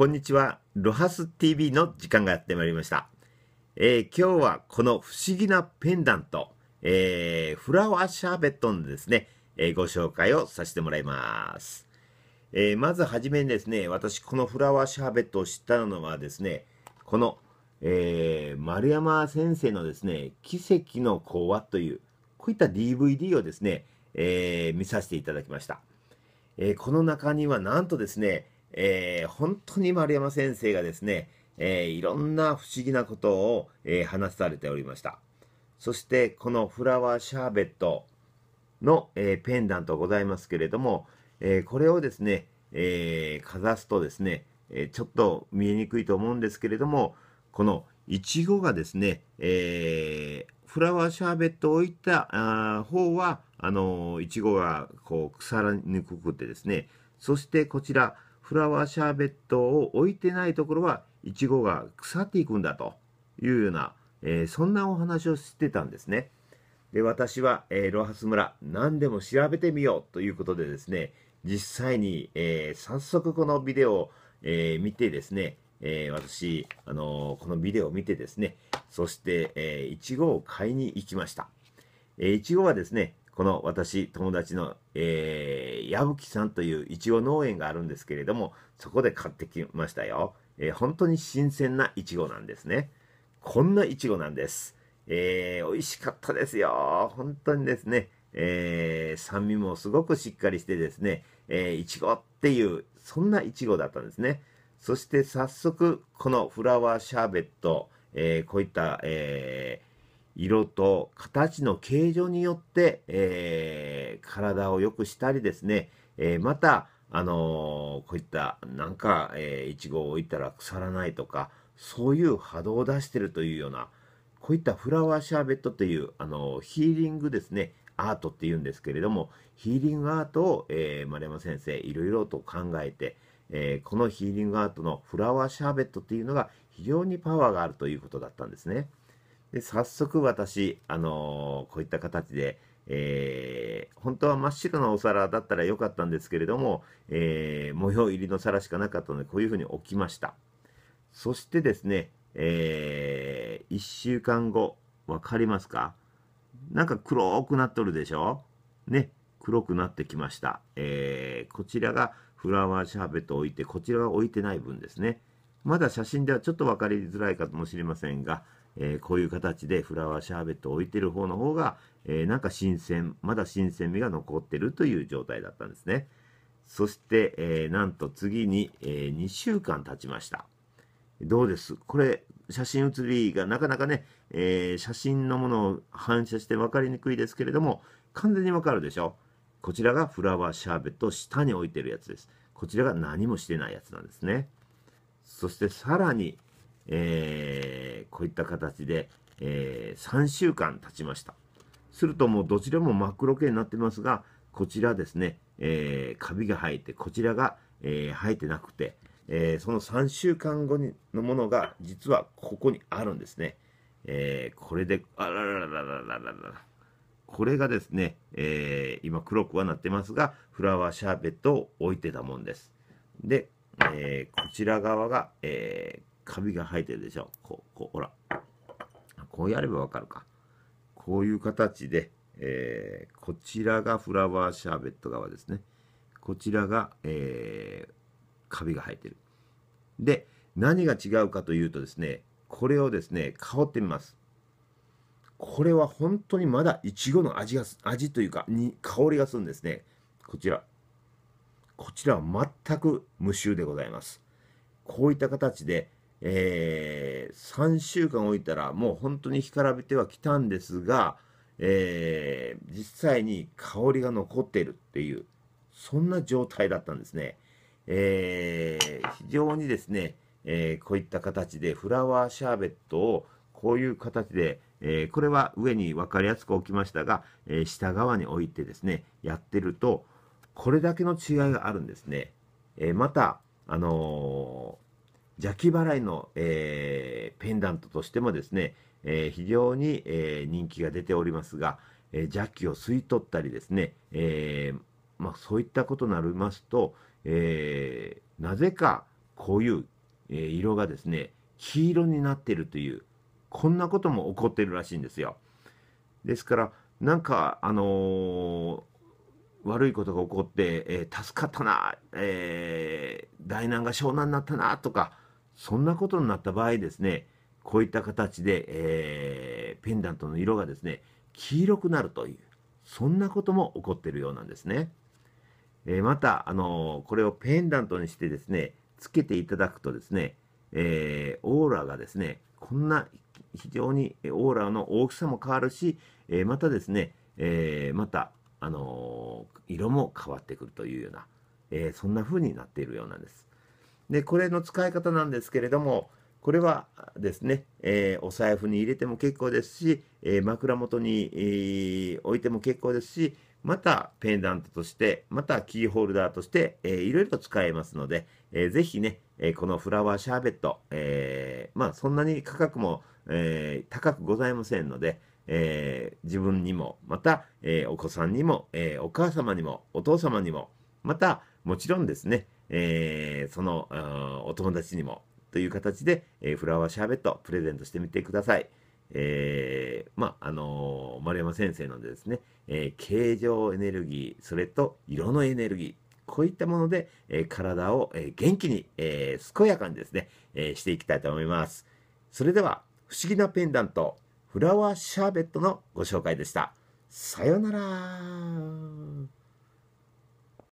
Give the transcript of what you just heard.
こんにちは。ロハス TV の時間がやってまいりました。えー、今日はこの不思議なペンダント、えー、フラワーシャーベットのですね、えー、ご紹介をさせてもらいます。えまずはじめにですね、私このフラワーシャーベットを知ったのはですね、この、え丸山先生のですね、奇跡の講話という、こういった DVD をですね、え見させていただきました。えこの中にはなんとですね、えー、本当に丸山先生がですね、えー、いろんな不思議なことを、えー、話されておりました。そして、このフラワーシャーベットの、えペンダントございますけれども、えこれをですね、えかざすとですね、えちょっと見えにくいと思うんですけれども、このいちごがですね、えフラワーシャーベットを置いたあ方は、あのいちごがこう腐らにくくてですね、そしてこちら、フラワーシャーベットを置いてないところはイチゴが腐っていくんだというような、えー、そんなお話をしてたんですね。で私は、えー、ロハス村何でも調べてみようということでですね実際に、えー、早速このビデオを、え見てですね、え私、あのこのビデオを見てですねそして、えー、イチゴを買いに行きました。えイチゴはですねこの私、友達の、えー、矢吹さんといういちご農園があるんですけれども、そこで買ってきましたよ。えー、本当に新鮮ないちごなんですね。こんないちごなんです。えー、美味しかったですよ。本当にですね、えー、酸味もすごくしっかりしてですね、えー、いちごっていう、そんないちごだったんですね。そして早速、このフラワーシャーベット、えー、こういった、えー、色と形の形状によって、えー、体を良くしたりですね、えー、また、あのー、こういったなんか、えいちごを置いたら腐らないとかそういう波動を出してるというようなこういったフラワーシャーベットという、あのヒーリングですねアートっていうんですけれどもヒーリングアートを、え丸山先生いろいろと考えて、えこのヒーリングアートのフラワーシャーベットっていうのが非常にパワーがあるということだったんですね。で早速私、あのー、こういった形で、えー、本当は真っ白なお皿だったら良かったんですけれども、えー、模様入りの皿しかなかったのでこういうふうに置きましたそしてですね、え1週間後分かりますかなんか黒くなっとるでしょね黒くなってきました、えこちらがフラワーシャーベットを置いてこちらは置いてない分ですねまだ写真ではちょっと分かりづらいかもしれませんがえー、こういう形でフラワーシャーベットを置いてる方の方が、えー、なんか新鮮、まだ新鮮味が残ってるという状態だったんですね。そして、えー、なんと次に、え2週間経ちました。どうですこれ、写真写りがなかなかね、え写真のものを反射して分かりにくいですけれども、完全にわかるでしょこちらがフラワーシャーベットを下に置いてるやつです。こちらが何もしてないやつなんですね。そしてさらに、えー、こういった形で、えー、3週間経ちました。するともうどちらも真っ黒系になってますが、こちらですね、えー、カビが生えて、こちらが、えー、生えてなくて、えー、その3週間後にのものが実はここにあるんですね。えー、これで、あらららららららら。これがですね、えー、今黒くはなってますが、フラワーシャーベットを置いてたもんです。で、えー、こちら側が、えカビが生えてるでしょこうこうほらこうやればわかるかこういう形で、えー、こちらがフラワーシャーベット側ですねこちらが、えー、カビが生えてるで何が違うかというとですねこれをですね香ってみますこれは本当にまだいちごの味が味というかに香りがするんですねこちらこちらは全く無臭でございますこういった形でえー、3週間置いたらもう本当に干からびては来たんですが、えー、実際に香りが残っているっていうそんな状態だったんですね、えー、非常にですね、えこういった形でフラワーシャーベットをこういう形で、えこれは上に分かりやすく置きましたが、え下側に置いてですねやってるとこれだけの違いがあるんですね、えまたあのー邪気払いの、えー、ペンダントとしてもですね、えー、非常に、えー、人気が出ておりますが、え邪気を吸い取ったりですね、えまあ、そういったことになりますと、えなぜかこういう、え色がですね黄色になってるというこんなことも起こってるらしいんですよ。ですからなんかあの悪いことが起こって、えー、助かったな、えー、大難が湘南になったなとか、そんなことになった場合ですね、こういった形で、えー、ペンダントの色がですね、黄色くなるという、そんなことも起こっているようなんですね。えー、また、あのー、これをペンダントにしてですね、つけていただくとですね、えー、オーラがですね、こんな非常にオーラの大きさも変わるし、えまたですね、えまた、あの色も変わってくるというような、えそんな風になっているようなんです。で、これの使い方なんですけれども、これはですね、えー、お財布に入れても結構ですし、えー、枕元に、えー、置いても結構ですし、またペンダントとして、またキーホルダーとして、えー、いろいろと使えますので、えー、ぜひね、えー、このフラワーシャーベット、えー、まあそんなに価格も、えー、高くございませんので、えー、自分にも、また、えー、お子さんにも、えー、お母様にも、お父様にも、また、もちろんですね、えー、その、お友達にもという形で、えー、フラワーシャーベットプレゼントしてみてください。えー、まあ、あのー、丸山先生のですね、えー、形状エネルギー、それと色のエネルギー、こういったもので、え体を、え元気に、え健やかにですね、えしていきたいと思います。それでは、不思議なペンダント、フラワーシャーベットのご紹介でした。さようなら。